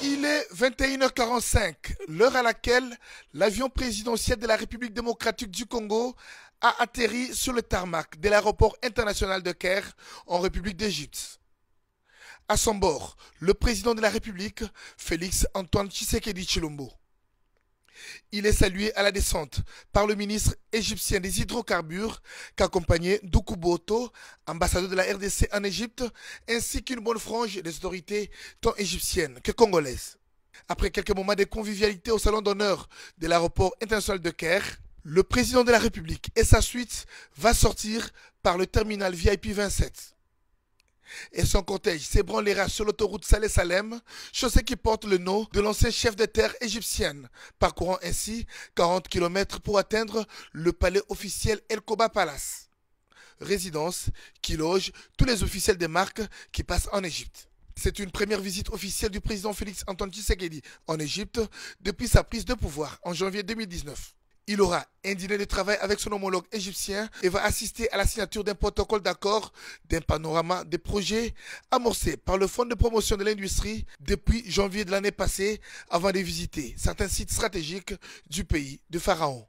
Il est 21h45, l'heure à laquelle l'avion présidentiel de la République démocratique du Congo a atterri sur le tarmac de l'aéroport international de Caire en République d'Égypte. À son bord, le président de la République, Félix Antoine Tshisekedi Chilombo. Il est salué à la descente par le ministre égyptien des hydrocarbures, qu'accompagnait Boto, ambassadeur de la RDC en Égypte, ainsi qu'une bonne frange des autorités tant égyptiennes que congolaises. Après quelques moments de convivialité au salon d'honneur de l'aéroport international de Caire, le président de la République et sa suite va sortir par le terminal VIP 27 et son cortège s'ébranlera sur l'autoroute Salé-Salem, chaussée qui porte le nom de l'ancien chef de terre égyptienne, parcourant ainsi 40 km pour atteindre le palais officiel El Koba Palace, résidence qui loge tous les officiels des marques qui passent en Égypte. C'est une première visite officielle du président Félix Antoine Tshisekedi en Égypte depuis sa prise de pouvoir en janvier 2019. Il aura un dîner de travail avec son homologue égyptien et va assister à la signature d'un protocole d'accord d'un panorama des projets amorcés par le Fonds de promotion de l'industrie depuis janvier de l'année passée avant de visiter certains sites stratégiques du pays de Pharaon.